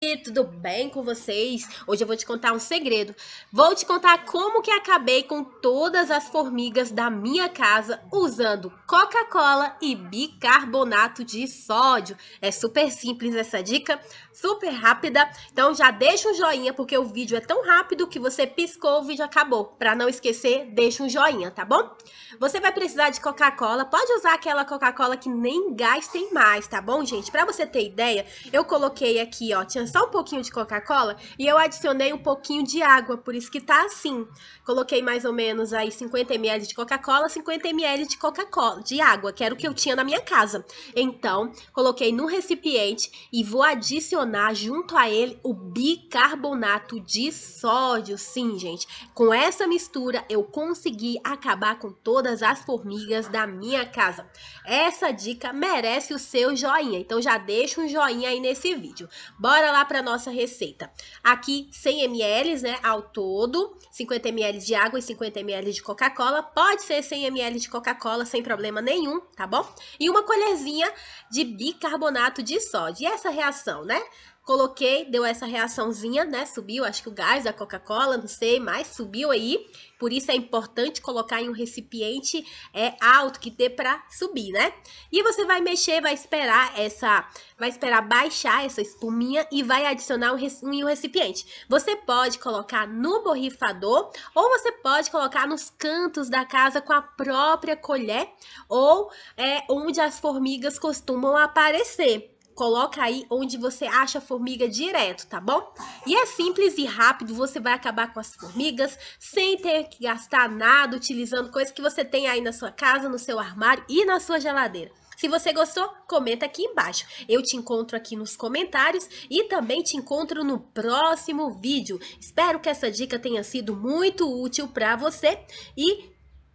E tudo bem com vocês? Hoje eu vou te contar um segredo. Vou te contar como que acabei com todas as formigas da minha casa usando Coca-Cola e bicarbonato de sódio. É super simples essa dica, super rápida. Então já deixa um joinha porque o vídeo é tão rápido que você piscou, o vídeo acabou. Para não esquecer, deixa um joinha, tá bom? Você vai precisar de Coca-Cola. Pode usar aquela Coca-Cola que nem gás tem mais, tá bom, gente? Para você ter ideia, eu coloquei aqui, ó, tinha só um pouquinho de Coca-Cola e eu adicionei um pouquinho de água, por isso que tá assim. Coloquei mais ou menos aí 50 ml de Coca-Cola, 50 ml de Coca-Cola, de água, que era o que eu tinha na minha casa. Então, coloquei no recipiente e vou adicionar junto a ele o bicarbonato de sódio. Sim, gente, com essa mistura eu consegui acabar com todas as formigas da minha casa. Essa dica merece o seu joinha, então já deixa um joinha aí nesse vídeo. Bora lá lá para nossa receita. Aqui 100 ml, né, ao todo, 50 ml de água e 50 ml de Coca-Cola. Pode ser 100 ml de Coca-Cola sem problema nenhum, tá bom? E uma colherzinha de bicarbonato de sódio. E essa reação, né? Coloquei, deu essa reaçãozinha, né? Subiu, acho que o gás da Coca-Cola, não sei, mas subiu aí. Por isso é importante colocar em um recipiente é, alto que dê para subir, né? E você vai mexer, vai esperar essa, vai esperar baixar essa espuminha e vai adicionar um, em um recipiente. Você pode colocar no borrifador ou você pode colocar nos cantos da casa com a própria colher ou é, onde as formigas costumam aparecer. Coloca aí onde você acha formiga direto, tá bom? E é simples e rápido, você vai acabar com as formigas sem ter que gastar nada utilizando coisas que você tem aí na sua casa, no seu armário e na sua geladeira. Se você gostou, comenta aqui embaixo. Eu te encontro aqui nos comentários e também te encontro no próximo vídeo. Espero que essa dica tenha sido muito útil para você e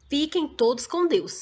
fiquem todos com Deus.